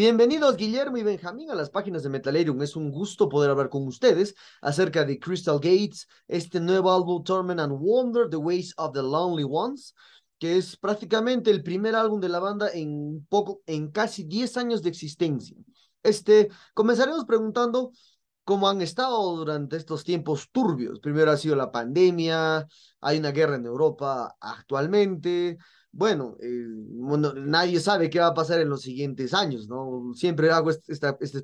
Bienvenidos Guillermo y Benjamín a las páginas de Metalarium. Es un gusto poder hablar con ustedes acerca de Crystal Gates, este nuevo álbum Torment and Wonder, The Ways of the Lonely Ones, que es prácticamente el primer álbum de la banda en poco en casi 10 años de existencia. Este, comenzaremos preguntando cómo han estado durante estos tiempos turbios. Primero ha sido la pandemia, hay una guerra en Europa actualmente, eh, bueno, nadie sabe qué va a pasar en los siguientes años, ¿no? Siempre hago esta, este,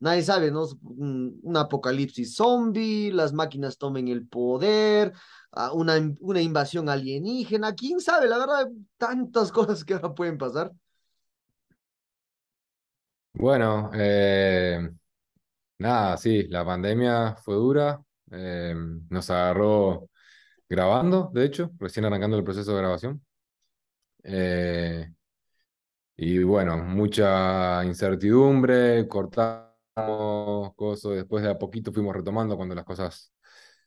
nadie sabe, ¿no? Un, apocalipsis zombie, las máquinas tomen el poder, ah, una, una invasión alienígena, quién sabe, la verdad, tantas cosas que ahora pueden pasar. Bueno, eh, nada, sí, la pandemia fue dura, eh, nos agarró grabando, de hecho, recién arrancando el proceso de grabación. Eh, y bueno, mucha incertidumbre, cortamos cosas, después de a poquito fuimos retomando cuando las cosas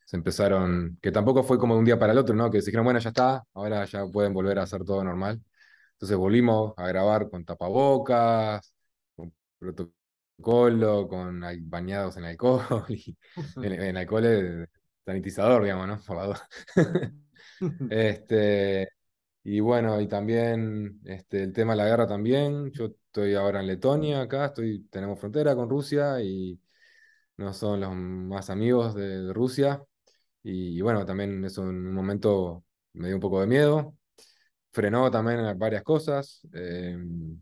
se empezaron, que tampoco fue como de un día para el otro, ¿no? Que dijeron, bueno, ya está, ahora ya pueden volver a hacer todo normal. Entonces volvimos a grabar con tapabocas, con protocolo, con bañados en alcohol, en, alcohol es eh, sanitizador, digamos, ¿no? este, y bueno, y también este, el tema de la guerra también. Yo estoy ahora en Letonia, acá estoy, tenemos frontera con Rusia y no son los más amigos de, Rusia. Y, bueno, también es un, un, momento, me dio un poco de miedo. Frenó también varias cosas. Em,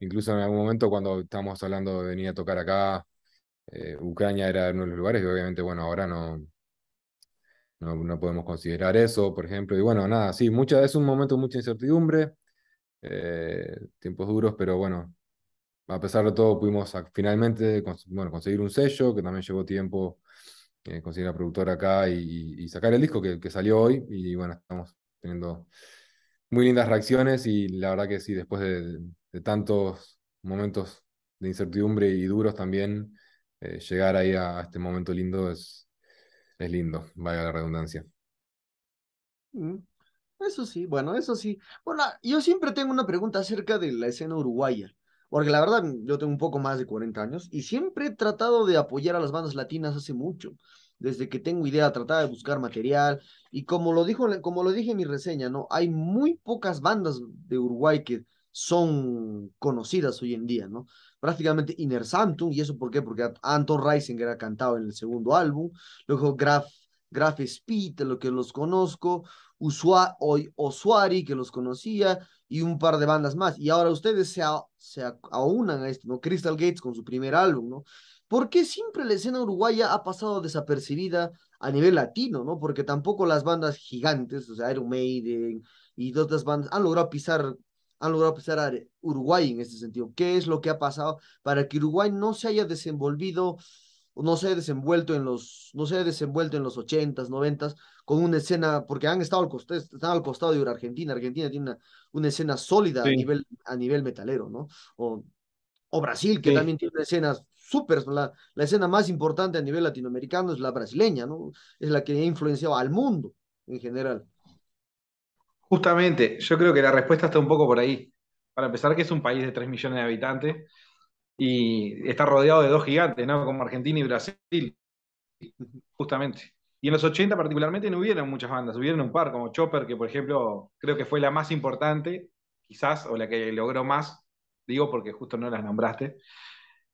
incluso en algún momento cuando estábamos hablando de venir a tocar acá, eh, Ucrania era uno de los lugares y obviamente, bueno, ahora no, no, podemos considerar eso, por ejemplo. Y bueno, nada, sí, mucha, es un momento de mucha incertidumbre, eh, tiempos duros, pero bueno, a pesar de todo pudimos finalmente bueno, conseguir un sello que también llevó tiempo eh, conseguir la productora acá y, sacar el disco que, salió hoy. Y bueno, estamos teniendo muy lindas reacciones y la verdad que sí, después de, tantos momentos de incertidumbre y duros también, eh, llegar ahí a este momento lindo es es lindo, vaya la redundancia. Mm, eso sí, bueno, eso sí. Bueno, yo siempre tengo una pregunta acerca de la escena uruguaya, porque la verdad yo tengo un poco más de 40 años y siempre he tratado de apoyar a las bandas latinas hace mucho, desde que tengo idea, trataba de buscar material y como lo dijo, como lo dije en mi reseña, no, hay muy pocas bandas de Uruguay que son conocidas hoy en día, ¿no? Prácticamente Inner Sanctum, ¿y eso por qué? Porque Anton Reisinger era cantado en el segundo álbum, luego Graf, Speed, lo que los conozco, Osuari, que los conocía, y un par de bandas más. Y ahora ustedes se, se aunan a esto, ¿no? Crystal Gates con su primer álbum, ¿no? ¿Por qué siempre la escena uruguaya ha pasado desapercibida a nivel latino, ¿no? Porque tampoco las bandas gigantes, o sea, Iron Maiden y otras bandas, han logrado pisar han logrado pasar a Uruguay en este sentido. ¿Qué es lo que ha pasado para que Uruguay no se haya desenvolvido, no se haya desenvuelto en los, no se haya desenvuelto en los ochentas, noventas, con una escena, porque han estado al costado, están al costado de Argentina. Argentina tiene una, una escena sólida a nivel, a nivel metalero, ¿no? O, o Brasil, que también tiene escenas súper, la, la escena más importante a nivel latinoamericano es la brasileña, ¿no? Es la que ha influenciado al mundo en general. Justamente, yo creo que la respuesta está un poco por ahí. Para empezar, que es un país de 3 millones de habitantes y está rodeado de dos gigantes, ¿no? Como Argentina y Brasil, justamente. Y en los 80 particularmente no hubieron muchas bandas, hubieron un par, como Chopper, que por ejemplo creo que fue la más importante, quizás, o la que logró más, digo porque justo no las nombraste.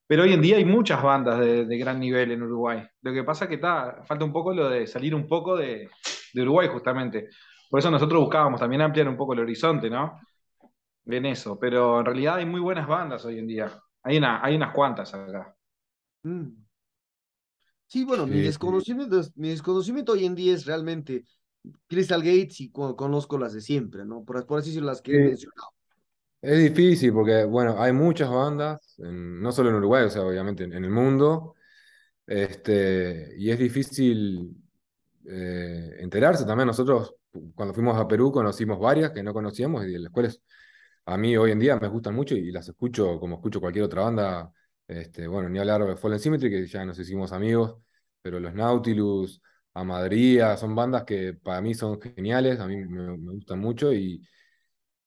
Pero hoy en día hay muchas bandas de, gran nivel en Uruguay. Lo que pasa es que está, falta un poco lo de salir un poco de Uruguay, justamente. Por eso nosotros buscábamos también ampliar un poco el horizonte, ¿no? En eso, pero en realidad hay muy buenas bandas hoy en día. Hay, una, hay unas cuantas acá. Mm. Sí, bueno, mi, desconocimiento, hoy en día es realmente Crystal Gates y conozco las de siempre, ¿no? Por, así decirlo, las que he mencionado. Es difícil porque, bueno, hay muchas bandas, no solo en Uruguay, o sea, obviamente en, el mundo, este, y es difícil eh, enterarse también. Nosotros cuando fuimos a Perú conocimos varias que no conocíamos y las cuales a mí hoy en día me gustan mucho y las escucho como escucho cualquier otra banda. Este, bueno, ni hablar de Fallen Symmetry, que ya nos hicimos amigos, pero los Nautilus, Amadría, son bandas que para mí son geniales, a mí me, gustan mucho y,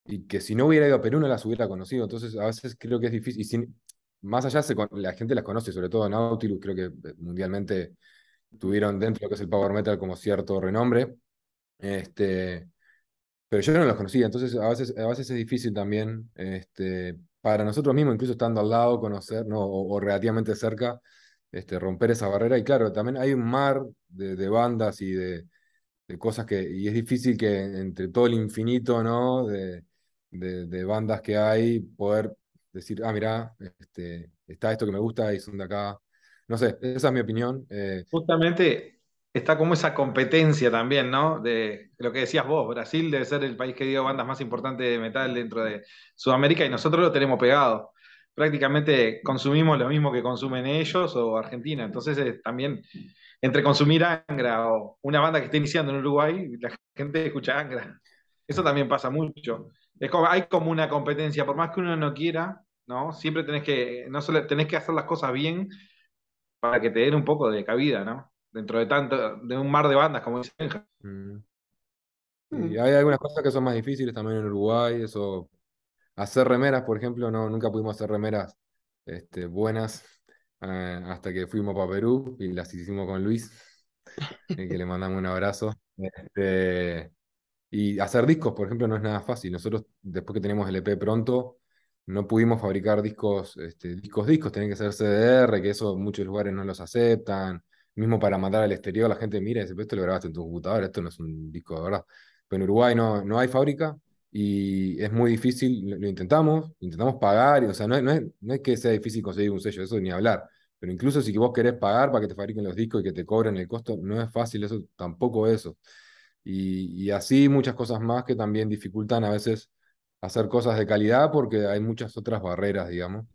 y, que si no hubiera ido a Perú no las hubiera conocido. Entonces a veces creo que es difícil. Y más allá la gente las conoce, sobre todo Nautilus, creo que eh, mundialmente tuvieron dentro de lo que es el power metal como cierto renombre este, pero yo no los conocía, entonces a veces, a veces es difícil también este, para nosotros mismos, incluso estando al lado, conocer o, relativamente cerca, este, romper esa barrera. Y claro, también hay un mar de, bandas y de, cosas que, y es difícil que entre todo el infinito ¿no? de, bandas que hay, poder decir, ah, mira este, está esto que me gusta y son de acá. No sé, esa es mi opinión. Eh. Justamente está como esa competencia también, ¿no? De lo que decías vos, Brasil debe ser el país que dio bandas más importantes de metal dentro de Sudamérica y nosotros lo tenemos pegado. Prácticamente consumimos lo mismo que consumen ellos o Argentina. Entonces también entre consumir Angra o una banda que esté iniciando en Uruguay, la gente escucha Angra. Eso también pasa mucho. hay como una competencia, por más que uno no quiera, ¿no? Siempre tenés que, no tenés que hacer las cosas bien para que te den un poco de cabida, ¿no? dentro de tanto, de un mar de bandas, como dicen. Mm. Mm. Y hay algunas cosas que son más difíciles también en Uruguay, eso. Hacer remeras, por ejemplo, no, nunca pudimos hacer remeras este, buenas eh, hasta que fuimos para Perú y las hicimos con Luis, eh, que le mandamos un abrazo. Este, y hacer discos, por ejemplo, no es nada fácil. Nosotros, después que tenemos el EP pronto, no pudimos fabricar discos, este, discos, discos, tienen que ser CDR, que eso muchos lugares no los aceptan. Mismo para mandar al exterior, la gente mira esto lo grabaste en tu computadora, esto no es un disco de verdad. Pero en Uruguay no, no hay fábrica y es muy difícil, lo, intentamos, intentamos pagar, y, o sea, no, no, es, no es que sea difícil conseguir un sello, eso ni hablar. Pero incluso si vos querés pagar para que te fabriquen los discos y que te cobren el costo, no es fácil eso, tampoco eso. Y, y, así muchas cosas más que también dificultan a veces hacer cosas de calidad porque hay muchas otras barreras, digamos.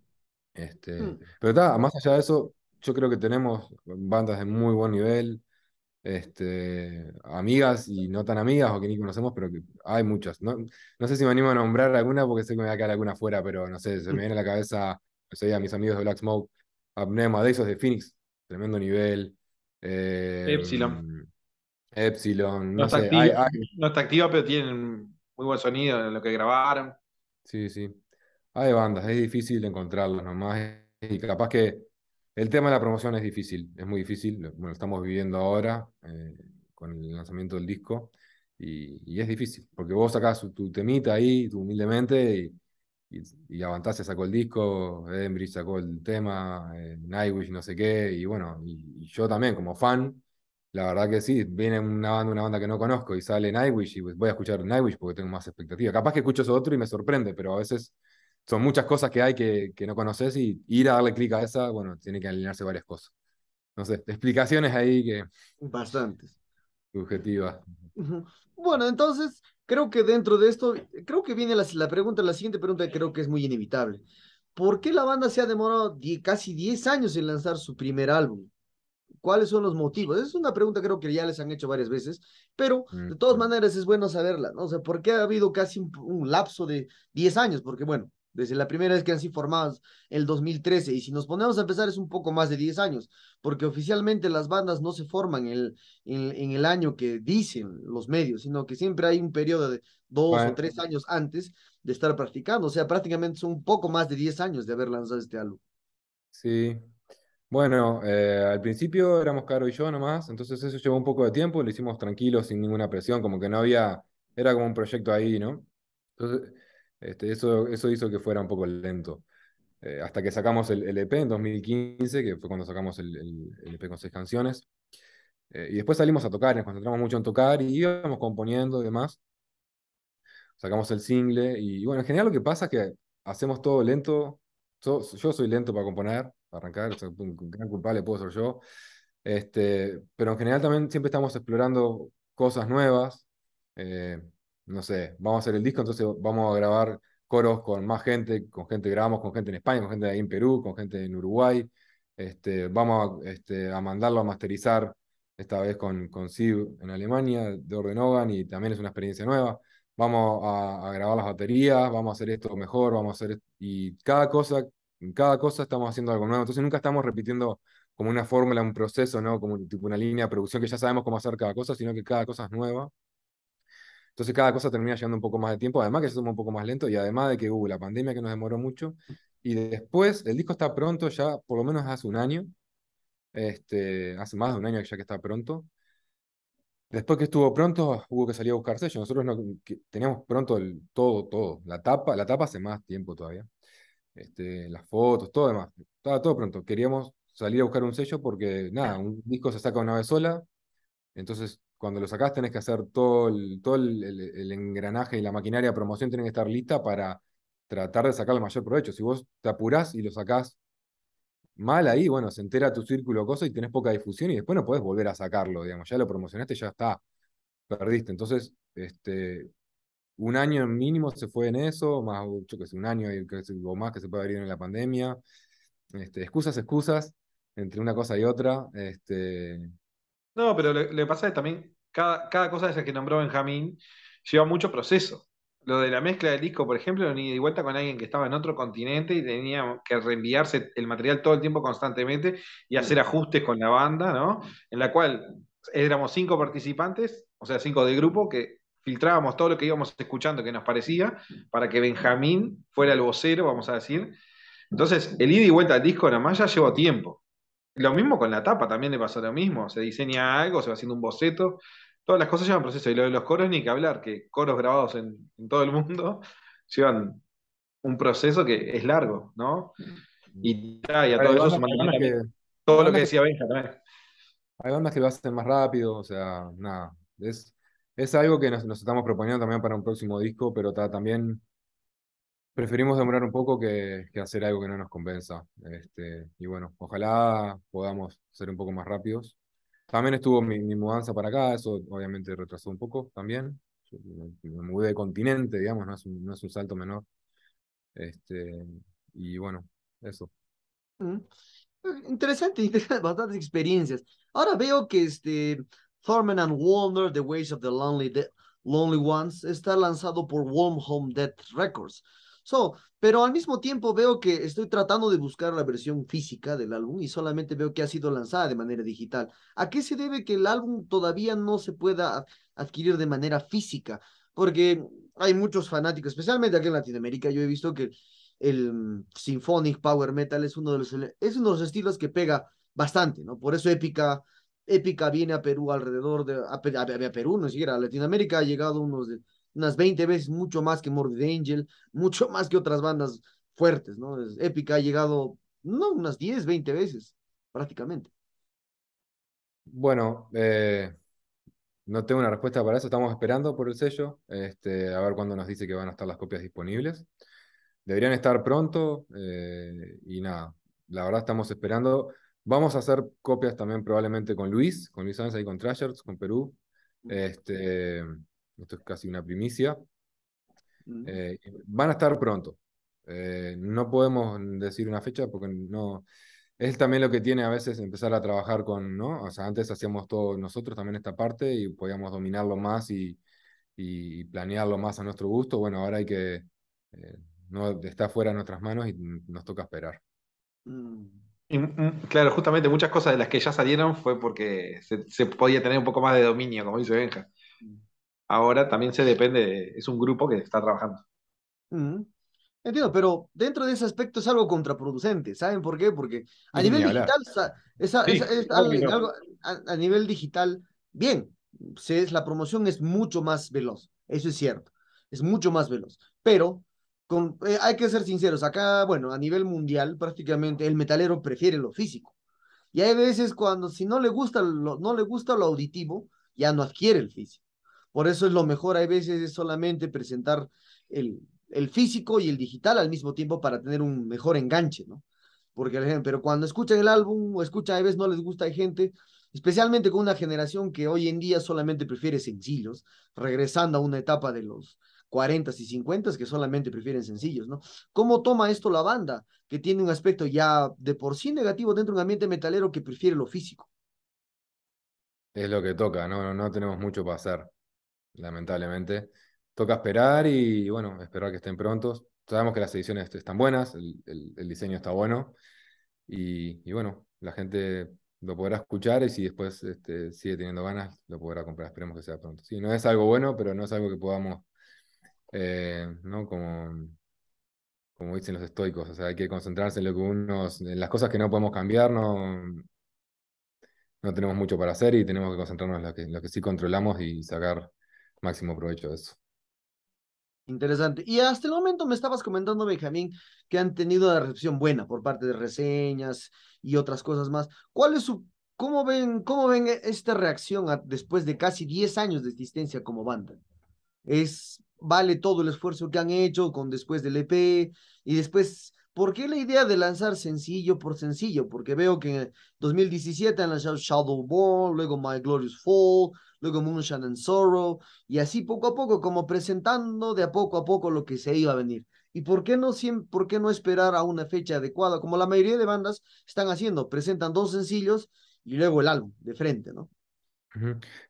Este, hmm. Pero está, más allá de eso, yo creo que tenemos bandas de muy buen nivel, este, amigas y no tan amigas o que ni conocemos, pero hay muchas. No, no sé si me animo a nombrar alguna porque sé que me va a quedar alguna afuera, pero no sé, se me viene a la cabeza, no sé, a mis amigos de Black Smoke, Abnema, de esos de Phoenix, tremendo nivel. Epsilon. Em, Epsilon, no, está no, está activa, pero tienen muy buen sonido en lo que grabaron. Sí, sí. Hay bandas, es difícil encontrarlas nomás. Y capaz que el tema de la promoción es difícil, es muy difícil, bueno, estamos viviendo ahora eh, con el lanzamiento del disco y, es difícil, porque vos sacás tu temita ahí, humildemente, y, y, y sacó el disco, Edenbridge sacó el tema, eh, Nightwish no sé qué, y bueno, y, yo también como fan, la verdad que sí, viene una banda, una banda que no conozco y sale Nightwish y voy a escuchar Nightwish porque tengo más expectativa. Capaz que escucho eso otro y me sorprende, pero a veces son muchas cosas que hay que, que no conoces y ir a darle clic a esa, bueno, tiene que alinearse varias cosas. No sé, explicaciones ahí que... Bastantes. Subjetivas. Bueno, entonces creo que dentro de esto, creo que viene la, pregunta, la siguiente pregunta que creo que es muy inevitable. ¿Por qué la banda se ha demorado casi 10 años en lanzar su primer álbum? ¿Cuáles son los motivos? Es una pregunta creo que ya les han hecho varias veces, pero de todas maneras es bueno saberla, ¿no? O sea, ¿por qué ha habido casi un, un lapso de 10 años? Porque bueno, desde la primera vez que han sido formados el 2013. Y si nos ponemos a empezar, es un poco más de 10 años, porque oficialmente las bandas no se forman en el, en, el año que dicen los medios, sino que siempre hay un periodo de dos o tres años antes de estar practicando. O sea, prácticamente son un poco más de 10 años de haber lanzado este álbum. Sí. Bueno, eh, al principio éramos Caro y yo nomás, entonces eso llevó un poco de tiempo, lo hicimos tranquilo, sin ninguna presión, como que no había, era como un proyecto ahí, ¿no? Entonces, este, eso, eso hizo que fuera un poco lento. Eh, hasta que sacamos el, EP e en 2015, que fue cuando sacamos el, EP e con seis canciones. Eh, y después salimos a tocar, nos concentramos mucho en tocar y íbamos componiendo y demás. Sacamos el single y, bueno, en general lo que pasa es que hacemos todo lento. yo soy lento para componer, para arrancar, un, gran culpable puedo ser yo. Este, pero en general también siempre estamos explorando cosas nuevas. Eh, no sé, vamos a hacer el disco, entonces vamos a grabar coros con más gente, con gente, grabamos con gente en España, con gente ahí en Perú, con gente en Uruguay, este, vamos a, este, a mandarlo a masterizar esta vez con, con Sib en Alemania, de Ordenogan, y también es una experiencia nueva. Vamos a, grabar las baterías, vamos a hacer esto mejor, vamos a hacer y cada cosa, cada cosa estamos haciendo algo nuevo. Entonces nunca estamos repitiendo como una fórmula, un proceso, ¿no? Como tipo una línea de producción que ya sabemos cómo hacer cada cosa, sino que cada cosa es nueva entonces cada cosa termina llevando un poco más de tiempo, además que se suma un poco más lento y además de que hubo uh, la pandemia que nos demoró mucho. Y después, el disco está pronto ya, por lo menos hace un año, este, hace más de un año ya que está pronto. Después que estuvo pronto, hubo que salir a buscar sello. Nosotros teníamos pronto todo, todo. La tapa, la tapa hace más tiempo todavía. Este, las fotos, todo demás. Estaba todo pronto. Queríamos salir a buscar un sello porque, nada, un disco se saca una vez sola. Entonces cuando lo sacás tenés que hacer todo el, engranaje y la maquinaria de promoción tienen que estar lista para tratar de sacar el mayor provecho. Si vos te apurás y lo sacás mal ahí, bueno, se entera tu círculo cosa y tenés poca difusión y después no podés volver a sacarlo, digamos, ya lo promocionaste, ya está, perdiste. Entonces, este, un año mínimo se fue en eso, más yo que un año o más que se puede abrir en la pandemia. Este, excusas, excusas, entre una cosa y otra. Este, no, pero lo, que pasa es también cada, cosa de esas que nombró Benjamín lleva mucho proceso. Lo de la mezcla del disco, por ejemplo, ni y vuelta con alguien que estaba en otro continente y tenía que reenviarse el material todo el tiempo constantemente y hacer ajustes con la banda, ¿no? En la cual éramos cinco participantes, o sea, cinco del grupo, que filtrábamos todo lo que íbamos escuchando que nos parecía para que Benjamín fuera el vocero, vamos a decir. Entonces, el ida y vuelta al disco nada más ya llevó tiempo. Lo mismo con la tapa, también le pasó lo mismo. Se diseña algo, se va haciendo un boceto. Todas las cosas llevan proceso. Y lo de los coros ni que hablar, que coros grabados en, todo el mundo llevan un proceso que es largo, ¿no? Mm. Y, a todo eso se todo lo que decía Benja también. Hay bandas que lo hacen más rápido, o sea, nada. Es, algo que nos, estamos proponiendo también para un próximo disco, pero también preferimos demorar un poco que, que, hacer algo que no nos convenza. Este, y bueno, ojalá podamos ser un poco más rápidos. También estuvo mi, mudanza para acá, eso obviamente retrasó un poco también. me, mudé de continente, digamos, no es un, salto menor. Este, y bueno, eso. Mm. Eh, interesante, bastantes experiencias. Ahora veo que este Thorman and The Ways of the Lonely, the Lonely Ones, está lanzado por Warm Home Death Records pero al mismo tiempo veo que estoy tratando de buscar la versión física del álbum y solamente veo que ha sido lanzada de manera digital. ¿A qué se debe que el álbum todavía no se pueda adquirir de manera física? Porque hay muchos fanáticos, especialmente aquí en Latinoamérica, yo he visto que el symphonic power metal es uno de los, es uno de los estilos que pega bastante, ¿no? Por eso épica épica viene a Perú alrededor de a, Perú, no siquiera a Latinoamérica ha llegado unos de, unas 20 veces mucho más que Morbid Angel, mucho más que otras bandas fuertes, ¿no? Épica ha llegado, no, unas 10, 20 veces, prácticamente. Bueno, eh, no tengo una respuesta para eso, estamos esperando por el sello, este, a ver cuándo nos dice que van a estar las copias disponibles. Deberían estar pronto eh, y nada, la verdad estamos esperando. Vamos a hacer copias también probablemente con Luis, con Luis Sánchez y con Trashers, con Perú. Este, esto es casi una primicia, mm. eh, van a estar pronto. Eh, no podemos decir una fecha porque no... Es también lo que tiene a veces empezar a trabajar con, ¿no? O sea, antes hacíamos todo nosotros también esta parte y podíamos dominarlo más y, y planearlo más a nuestro gusto. Bueno, ahora hay que, eh, no está fuera de nuestras manos y nos toca esperar. Mm. Mm, claro, justamente muchas cosas de las que ya salieron fue porque se, podía tener un poco más de dominio, como dice Benja ahora también se depende, es un grupo que está trabajando. Entiendo, pero dentro de ese aspecto es algo contraproducente. ¿Saben por qué? Porque a nivel digital, a, nivel digital, bien, la promoción es mucho más veloz. Eso es cierto. Es mucho más veloz. Pero eh, hay que ser sinceros. Acá, bueno, a nivel mundial, prácticamente el metalero prefiere lo físico. Y hay veces cuando si no le gusta no le gusta lo auditivo, ya no adquiere el físico. Por eso es lo mejor, hay veces es solamente presentar el, el físico y el digital al mismo tiempo para tener un mejor enganche, ¿no? Porque, pero cuando escuchan el álbum o escuchan, a veces no les gusta, hay gente, especialmente con una generación que hoy en día solamente prefiere sencillos, regresando a una etapa de los 40 y 50 que solamente prefieren sencillos, ¿no? ¿Cómo toma esto la banda, que tiene un aspecto ya de por sí negativo dentro de un ambiente metalero que prefiere lo físico? Es lo que toca, ¿no? No, no tenemos mucho para hacer lamentablemente. Toca esperar y bueno, esperar que estén prontos. Sabemos que las ediciones están buenas, el, diseño está bueno y, bueno, la gente lo podrá escuchar y si después este, sigue teniendo ganas, lo podrá comprar. Esperemos que sea pronto. Sí, no es algo bueno, pero no es algo que podamos, eh, ¿no? Como, como dicen los estoicos, o sea, hay que concentrarse en lo que en las cosas que no podemos cambiar, no, no tenemos mucho para hacer y tenemos que concentrarnos lo que, en lo que sí controlamos y sacar máximo provecho de eso. Interesante. Y hasta el momento me estabas comentando, Benjamín, que han tenido una recepción buena por parte de reseñas y otras cosas más. ¿Cuál es su, cómo ven, cómo ven e, esta reacción después de casi 10 años de existencia como banda? Es, vale todo el esfuerzo que han hecho con después del EP y después, ¿por qué la idea de lanzar sencillo por sencillo? Porque veo que en 2017 han lanzado Shadow Ball, luego My Glorious Fall, luego Moonshine and Sorrow, y así poco a poco, como presentando de a poco a poco lo que se iba a venir. ¿Y por qué no, por qué no esperar a una fecha adecuada, como la mayoría de bandas están haciendo? Presentan dos sencillos y luego el álbum de frente, ¿no?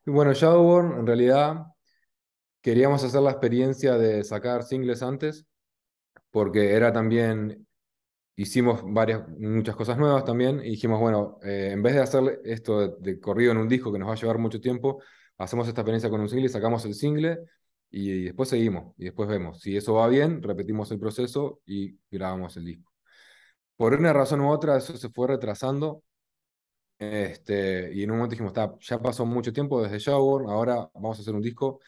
bueno, Shadowborn, en realidad, queríamos hacer la experiencia de sacar singles antes, porque era también hicimos varias, muchas cosas nuevas también y dijimos, bueno, eh, en vez de hacer esto de, corrido en un disco que nos va a llevar mucho tiempo, hacemos esta experiencia con un single, sacamos el single y después seguimos. Y después vemos. Si eso va bien, repetimos el proceso y grabamos el disco. Por una razón u otra, eso se fue retrasando. Este, y en un momento dijimos, ya pasó mucho tiempo desde Shower, ahora vamos a hacer un disco.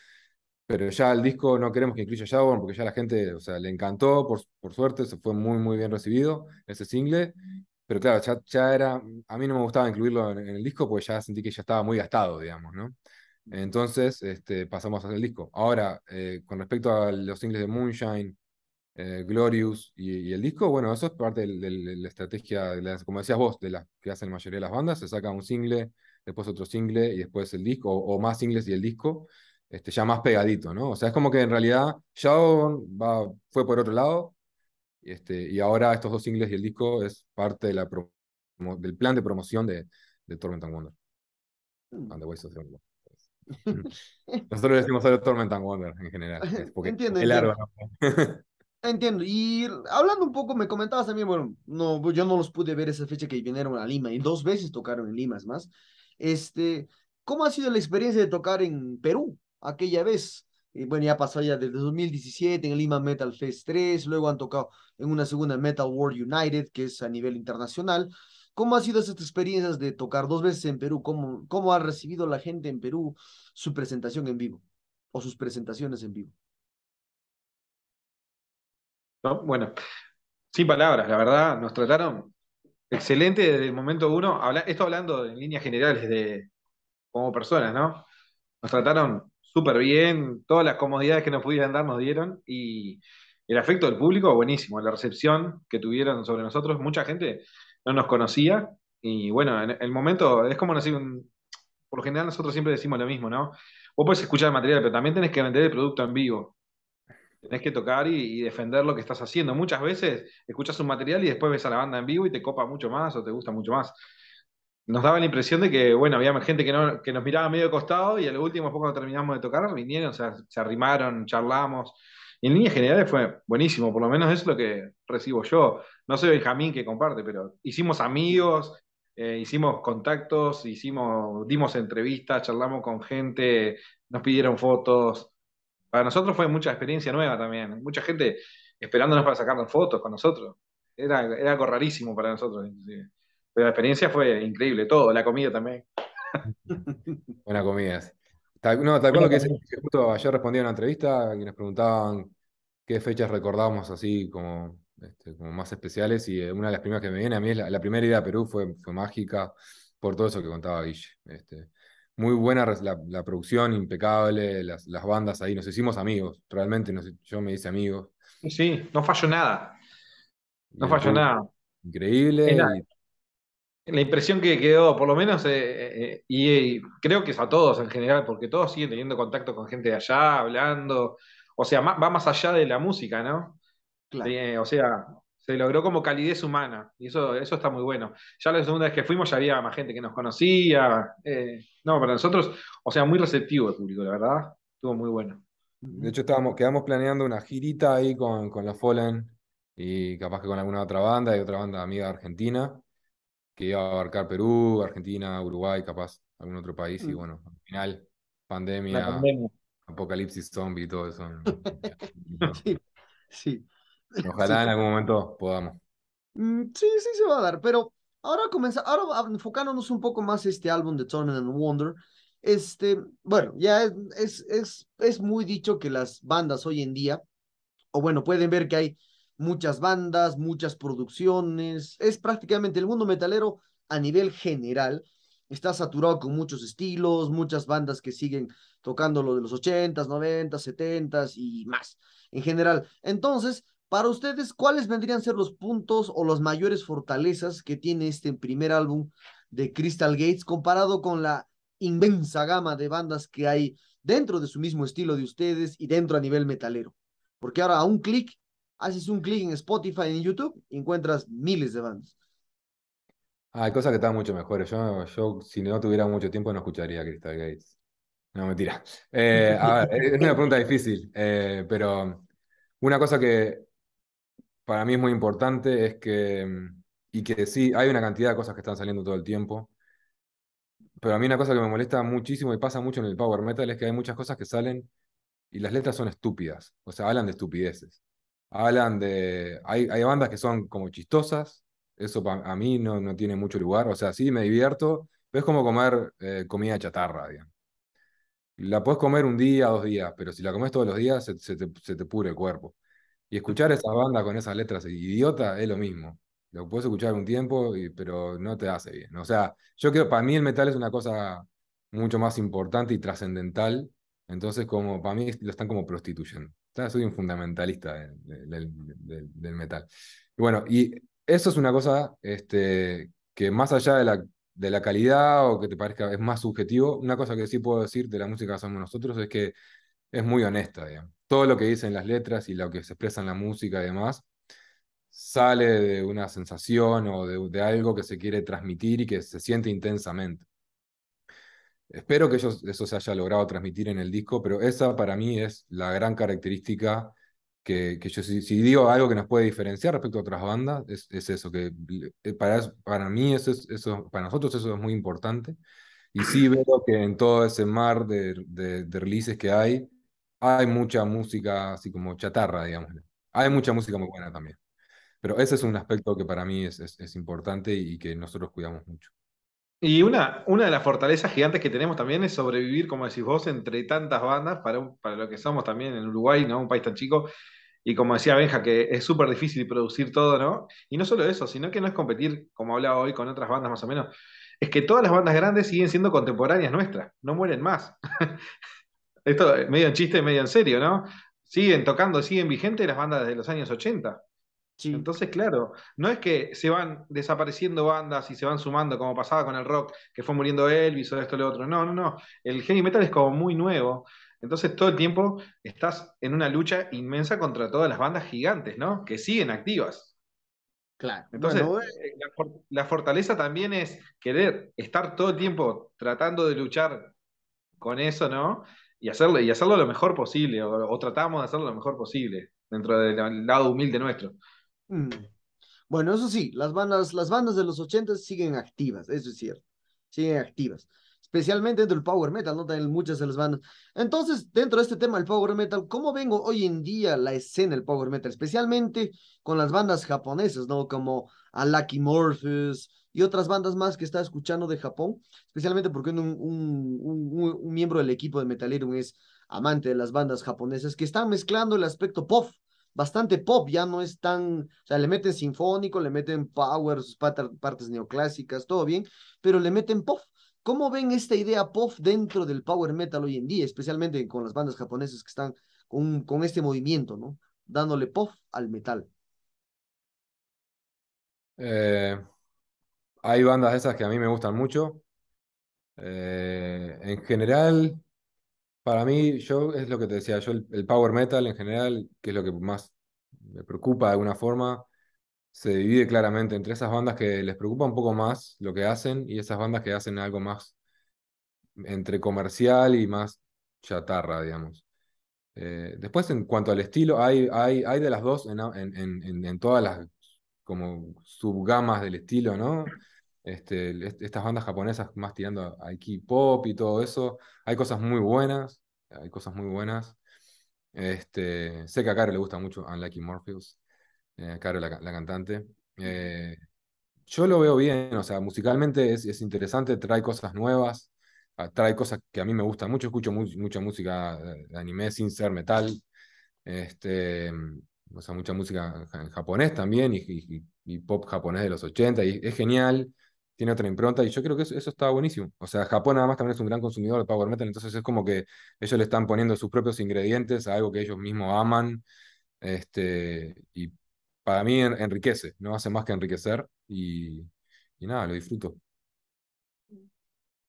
Pero ya el disco no queremos que incluya Shower porque ya la gente, o sea, le encantó, por, suerte, se fue muy, muy bien recibido ese single. Pero claro, ya, era, a mí no me gustaba incluirlo en el disco porque ya sentí que ya estaba muy gastado, digamos, ¿no? Entonces este, pasamos a el disco. Ahora, eh, con respecto a los singles de Moonshine, eh, Glorious y, el disco, bueno, eso es parte de, la estrategia, como decías vos, de las que hacen la mayoría de las bandas. Se saca un single, después otro single y después el disco, o, más singles y el disco, este, ya más pegadito, ¿no? O sea, es como que en realidad Shadow fue por otro lado este, y ahora estos dos singles y el disco es parte de la del plan de promoción de, de Torment and Wonder. Mm. And the Ways of the Nosotros decimos Torment and Wonder en general. Porque entiendo, Entiendo. Y hablando un poco, me comentabas también, bueno, no, yo no los pude ver esa fecha que vinieron a Lima y dos veces tocaron en Lima, es más. Este, ¿Cómo ha sido la experiencia de tocar en Perú aquella vez? Y bueno, ya pasó ya desde 2017 en Lima Metal Fest 3, luego han tocado en una segunda Metal World United, que es a nivel internacional, ¿Cómo ha sido esas experiencias de tocar dos veces en Perú? ¿Cómo, ¿Cómo ha recibido la gente en Perú su presentación en vivo o sus presentaciones en vivo? bueno, sin palabras, la verdad, nos trataron excelente desde el momento uno. esto hablando en líneas generales de como personas, ¿no? Nos trataron súper bien, todas las comodidades que nos pudieran dar nos dieron y el afecto del público, buenísimo. La recepción que tuvieron sobre nosotros, mucha gente no nos conocía. Y bueno, en el momento es como decir, por lo general nosotros siempre decimos lo mismo, ¿no? Vos puedes escuchar el material, pero también tenés que vender el producto en vivo. Tenés que tocar y, defender lo que estás haciendo. Muchas veces escuchas un material y después ves a la banda en vivo y te copa mucho más o te gusta mucho más. Nos daba la impresión de que, bueno, había gente que, nos miraba medio de costado y al último, poco terminamos de tocar, vinieron, o sea, se arrimaron, charlamos en líneas generales fue buenísimo, por lo menos es lo que recibo yo. No sé Benjamín que comparte, pero hicimos amigos, eh, hicimos contactos, hicimos, dimos entrevistas, charlamos con gente, nos pidieron fotos. Para nosotros fue mucha experiencia nueva también, mucha gente esperándonos para sacarnos fotos con nosotros. Era, era algo rarísimo para nosotros, Pero la experiencia fue increíble, todo, la comida también. Buena comida no, tal cual lo que justo ayer respondí a una entrevista que nos preguntaban qué fechas recordábamos así como, este, como más especiales y eh, una de las primeras que me viene a mí es la, primera idea a Perú fue, mágica por todo eso que contaba Guille. Este, muy buena la, producción, impecable, las, bandas ahí, nos hicimos amigos, realmente yo me hice amigos. Sí, no falló nada. No falló nada. Increíble la impresión que quedó, por lo menos, eh, eh, y, eh, creo que es a todos en general, porque todos siguen teniendo contacto con gente de allá, hablando, o sea, va más allá de la música, ¿no? o sea, se logró como calidez humana, y eso, eso está muy bueno. Ya la segunda vez que fuimos ya había más gente que nos conocía, no, para nosotros, o sea, muy receptivo el público, la verdad, estuvo muy bueno. De hecho, estábamos, quedamos planeando una girita ahí con, con la Fallen y capaz que con alguna otra banda y otra banda amiga argentina que iba a abarcar Perú, Argentina, Uruguay, capaz, algún otro país, y mm. bueno, al final, pandemia, apocalipsis zombie y todo eso. sí, sí. Ojalá en algún momento podamos. Mm, sí, sí se va a dar, pero ahora ahora enfocándonos un poco más este álbum de Torn and Wonder, este, bueno, ya es, es, es muy dicho que las bandas hoy en día, o bueno, pueden ver que hay muchas bandas, muchas producciones, es prácticamente el mundo metalero a nivel general. Está saturado con muchos estilos, muchas bandas que siguen tocando lo de los 80s, 90 70 y más en general. Entonces, para ustedes, ¿cuáles vendrían a ser los puntos o las mayores fortalezas que tiene este primer álbum de Crystal Gates comparado con la inmensa gama de bandas que hay dentro de su mismo estilo de ustedes y dentro a nivel metalero? Porque ahora a un clic haces un clic en Spotify, en YouTube, y encuentras miles de bandas. Hay cosas que están mucho mejores. Yo, yo, si no tuviera mucho tiempo, no escucharía a Crystal Gates. No, mentira. Eh, a ver, es una pregunta difícil, eh, pero una cosa que para mí es muy importante es que, y que sí, hay una cantidad de cosas que están saliendo todo el tiempo, pero a mí una cosa que me molesta muchísimo y pasa mucho en el power metal es que hay muchas cosas que salen y las letras son estúpidas, o sea, hablan de estupideces hablan de. Hay, bandas que son como chistosas, eso a mí no, tiene mucho lugar, o sea, sí me divierto, pero es como comer eh, comida chatarra, La puedes comer un día, dos días, pero si la comes todos los días se, te, se el cuerpo. Y escuchar esa banda con esas letras idiota es lo mismo. Lo puedes escuchar un tiempo, pero no te hace bien. O sea, yo creo, para mí el metal es una cosa mucho más importante y trascendental. Entonces, como para mí lo están como prostituyendo soy un fundamentalista del, metal. Y bueno, y eso es una cosa este, que más allá de la, calidad o que te parezca es más subjetivo, una cosa que sí puedo decir de la música que hacemos nosotros es que es muy honesta. Todo lo que dicen las letras y lo que se expresa en la música y demás sale de una sensación o de algo que se quiere transmitir y que se siente intensamente. Espero que eso se haya logrado transmitir en el disco, pero esa para mí es la gran característica que, yo, si, digo algo que nos puede diferenciar respecto a otras bandas, es, eso, que para, para mí eso, eso, para nosotros eso es muy importante. Y sí veo que en todo ese mar de, releases que hay, hay mucha música así como chatarra, digamos. Hay mucha música muy buena también. Pero ese es un aspecto que para mí es, es importante y que nosotros cuidamos mucho. Y una, una de las fortalezas gigantes que tenemos también es sobrevivir, como decís vos, entre tantas bandas, para, para lo que somos también en Uruguay, ¿no? Un país tan chico. Y como decía Benja, que es súper difícil producir todo, ¿no? Y no solo eso, sino que no es competir, como hablaba hoy, con otras bandas más o menos. Es que todas las bandas grandes siguen siendo contemporáneas nuestras, no mueren más. Esto medio en chiste, medio en serio, ¿no? Siguen tocando, siguen vigentes las bandas desde los años 80. Entonces, claro, no es que se van desapareciendo bandas y se van sumando, como pasaba con el rock, que fue muriendo Elvis o esto o lo otro. No, no, no. El heavy metal es como muy nuevo. Entonces, todo el tiempo estás en una lucha inmensa contra todas las bandas gigantes, ¿no? Que siguen activas. Claro. Entonces, eh, eh, la, fortaleza también es querer estar todo el tiempo tratando de luchar con eso, ¿no? Y hacerlo, y hacerlo lo mejor posible, o tratamos de hacerlo lo mejor posible, dentro del lado humilde nuestro. Mm. Bueno, eso sí, las bandas, las bandas de los 80 siguen activas, eso es cierto, siguen activas, especialmente dentro del power metal, no también muchas de las bandas. Entonces, dentro de este tema del power metal, ¿cómo vengo hoy en día la escena del power metal, especialmente con las bandas japonesas, no como Lucky y otras bandas más que está escuchando de Japón, especialmente porque un, miembro del equipo de Metalerum es amante de las bandas japonesas que están mezclando el aspecto pop bastante pop, ya no es tan, o sea, le meten sinfónico, le meten power, partes neoclásicas, todo bien, pero le meten pop. ¿Cómo ven esta idea pop dentro del power metal hoy en día, especialmente con las bandas japonesas que están con, con este movimiento, ¿no? Dándole pop al metal. Eh, hay bandas esas que a mí me gustan mucho. Eh, en general, para mí, yo es lo que te decía, yo el, power metal en general, que es lo que más me preocupa de alguna forma, se divide claramente entre esas bandas que les preocupa un poco más lo que hacen y esas bandas que hacen algo más entre comercial y más chatarra, digamos. Eh, después, en cuanto al estilo, hay, hay, de las dos en, en todas las como subgamas del estilo, ¿no? Este, estas bandas japonesas más tirando a K-pop y todo eso. Hay cosas muy buenas, hay cosas muy buenas. Este, sé que a Caro le gusta mucho Unlucky Morpheus, eh, la, cantante. Eh, yo lo veo bien, o sea, musicalmente es, interesante, trae cosas nuevas, ah, trae cosas que a mí me gustan mucho, escucho mucha música eh, de anime sin ser metal, este, o sea, mucha música en japonés también y, y, y pop japonés de los 80, y es genial tiene otra impronta y yo creo que eso, está buenísimo. O sea, Japón además también es un gran consumidor de power metal, entonces es como que ellos le están poniendo sus propios ingredientes a algo que ellos mismos aman este, y para mí enriquece, no hace más que enriquecer y nada, lo disfruto.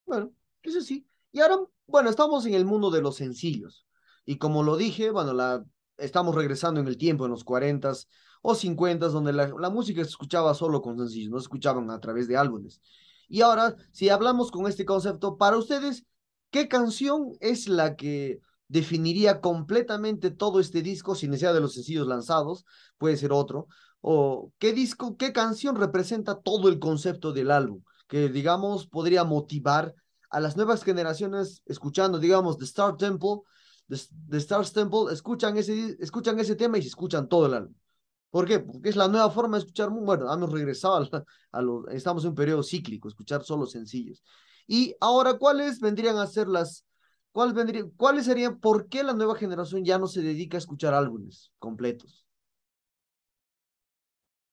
Bueno, eso sí. Y ahora, bueno, estamos en el mundo de los sencillos. Y como lo dije, bueno, la estamos regresando en el tiempo, en los 40 s o 50, s donde la, música se escuchaba solo con sencillos, no se escuchaban a través de álbumes. Y ahora, si hablamos con este concepto, para ustedes, ¿qué canción es la que definiría completamente todo este disco, sin necesidad de los sencillos lanzados? Puede ser otro. ¿O qué disco, qué canción representa todo el concepto del álbum? Que, digamos, podría motivar a las nuevas generaciones escuchando, digamos, The Star Temple de, de Temple escuchan ese, escuchan ese tema y se escuchan todo el álbum. ¿Por qué? Porque es la nueva forma de escuchar. Bueno, hemos regresado a, Estamos en un periodo cíclico, escuchar solo sencillos. Y ahora, ¿cuáles vendrían a ser las. ¿Cuáles vendrían, cuáles serían, por qué la nueva generación ya no se dedica a escuchar álbumes completos?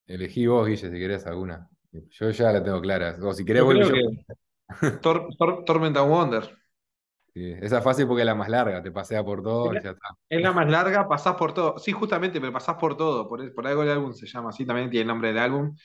Elegí vos, Guille, si querés alguna. Yo ya la tengo clara. O si querés, yo. yo. Wonder esa es fácil porque es la más larga, te pasea por todo es, la más larga, pasás por todo. Sí, justamente, pero pasás por todo. Por, e, por algo el álbum se llama así, también tiene el nombre del álbum.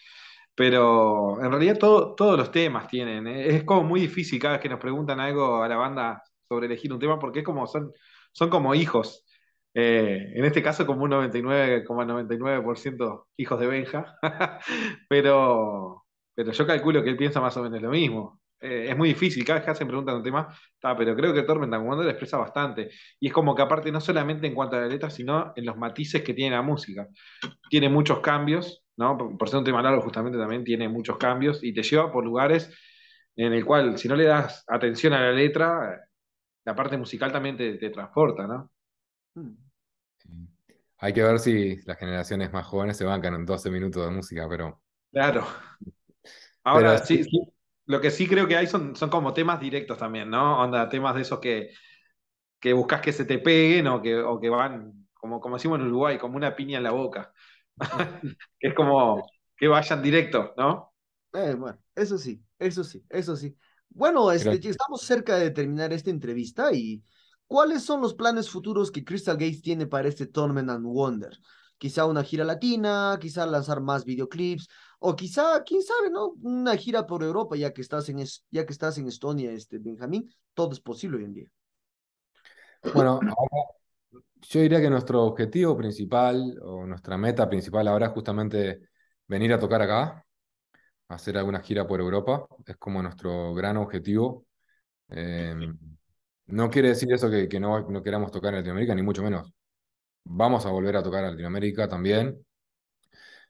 Pero en realidad todos los temas tienen. Eh, es como muy difícil cada vez que nos preguntan algo a la banda sobre elegir un tema, porque es como son, son como hijos. Eh, en este caso, como un 99,99% hijos de Benja. pero, pero yo calculo que él piensa más o menos lo mismo. Eh, es muy difícil, cada vez que hacen preguntas de un tema, pero creo que Tormenta cuando lo expresa bastante. Y es como que aparte no solamente en cuanto a la letra, sino en los matices que tiene la música. Tiene muchos cambios, ¿no? Por, ser un tema largo justamente también tiene muchos cambios y te lleva por lugares en el cual si no le das atención a la letra, la parte musical también te, transporta, ¿no? Hmm. Hay que ver si las generaciones más jóvenes se bancan en 12 minutos de música, pero... Claro. Ahora, sí lo que sí creo que hay son, son como temas directos también, ¿no? Onda, temas de esos que, que buscas que se te peguen o que, o que van, como, como decimos en Uruguay, como una piña en la boca. es como que vayan directo, ¿no? Eh, bueno, eso sí, eso sí, eso sí. Bueno, este, estamos cerca de terminar esta entrevista y ¿cuáles son los planes futuros que Crystal Gates tiene para este Tournament and Wonder? quizá una gira latina, quizá lanzar más videoclips, o quizá, quién sabe, ¿no? Una gira por Europa, ya que estás en, ya que estás en Estonia, este, Benjamín, todo es posible hoy en día. Bueno, yo diría que nuestro objetivo principal o nuestra meta principal ahora es justamente venir a tocar acá, hacer alguna gira por Europa, es como nuestro gran objetivo. Em, no quiere decir eso que, no, no queramos tocar en Latinoamérica, ni mucho menos. Vamos a volver a tocar en Latinoamérica también.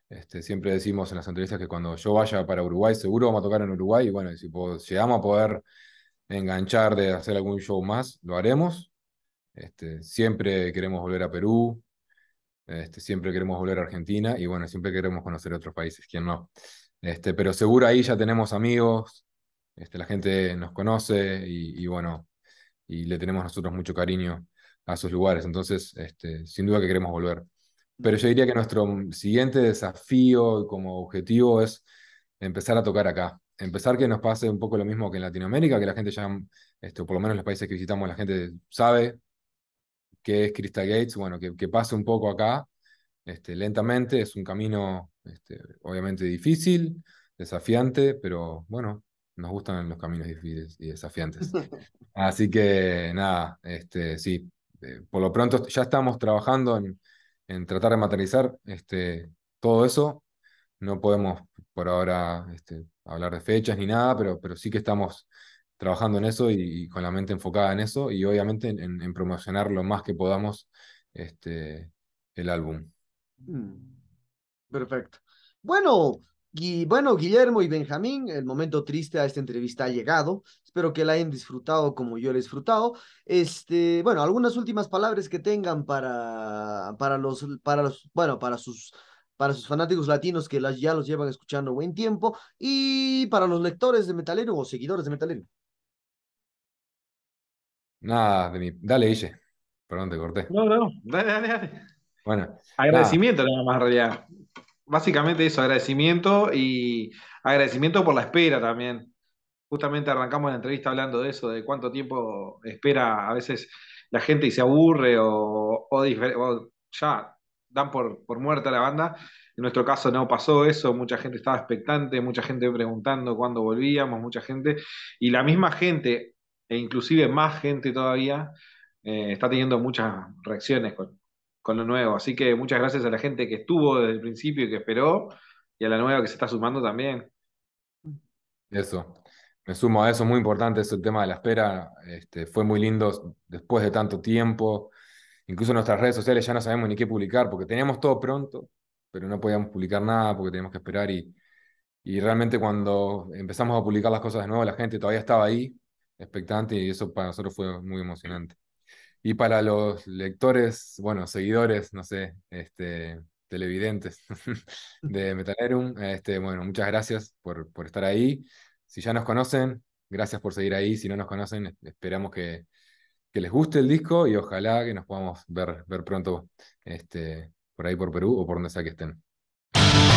Este, siempre decimos en las entrevistas que cuando yo vaya para Uruguay, seguro vamos a tocar en Uruguay. Y bueno, si llegamos a poder enganchar de hacer algún show más, lo haremos. Este, siempre queremos volver a Perú, este, siempre queremos volver a Argentina y bueno, siempre queremos conocer otros países, quién no. Este, pero seguro ahí ya tenemos amigos, este, la gente nos conoce y, y bueno, y le tenemos nosotros mucho cariño a sus lugares. Entonces, este, sin duda que queremos volver. Pero yo diría que nuestro siguiente desafío como objetivo es empezar a tocar acá. Empezar que nos pase un poco lo mismo que en Latinoamérica, que la gente ya, este, por lo menos los países que visitamos, la gente sabe qué es Krista Gates. Bueno, que, que pase un poco acá, este, lentamente. Es un camino este, obviamente difícil, desafiante, pero bueno, nos gustan los caminos difíciles y desafiantes. Así que nada, este, sí, este, por lo pronto ya estamos trabajando en, tratar de materializar este, todo eso. No podemos por ahora este, hablar de fechas ni nada, pero, sí que estamos trabajando en eso y, con la mente enfocada en eso y obviamente en, promocionar lo más que podamos este, el álbum. Mm, perfecto. Bueno, y bueno, Guillermo y Benjamín, el momento triste a esta entrevista ha llegado. Espero que la hayan disfrutado como yo la he disfrutado. Este, bueno, algunas últimas palabras que tengan para, para los, para los, bueno, para sus, para sus fanáticos latinos que las, ya los llevan escuchando buen tiempo y para los lectores de Metalero o seguidores de Metalero. Nada, de mi... dale, dice Perdón, te corté. No, no, dale, dale, dale. Bueno. Agradecimiento nada, más, en realidad básicamente eso, agradecimiento y agradecimiento por la espera también. Justamente arrancamos la entrevista hablando de eso, de cuánto tiempo espera a veces la gente y se aburre o, ya dan por, por muerta la banda. En nuestro caso no pasó eso, mucha gente estaba expectante, mucha gente preguntando cuándo volvíamos, mucha gente, y la misma gente, e inclusive más gente todavía, eh, está teniendo muchas reacciones con, con lo nuevo. Así que muchas gracias a la gente que estuvo desde el principio y que esperó, y a la nueva que se está sumando también. Eso, me sumo a eso, muy importante ese tema de la espera. Este, fue muy lindo después de tanto tiempo. Incluso en nuestras redes sociales ya no sabemos ni qué publicar, porque teníamos todo pronto, pero no podíamos publicar nada porque teníamos que esperar. y realmente cuando empezamos a publicar las cosas de nuevo, la gente todavía estaba ahí, expectante, y eso para nosotros fue muy emocionante. Y para los lectores, bueno, seguidores, no sé, este, televidentes de Metalerum, este, bueno, muchas gracias por, por estar ahí. Si ya nos conocen, gracias por seguir ahí. Si no nos conocen, esperamos que, que les guste el disco y ojalá que nos podamos ver, ver pronto este, por ahí por Perú o por donde sea que estén.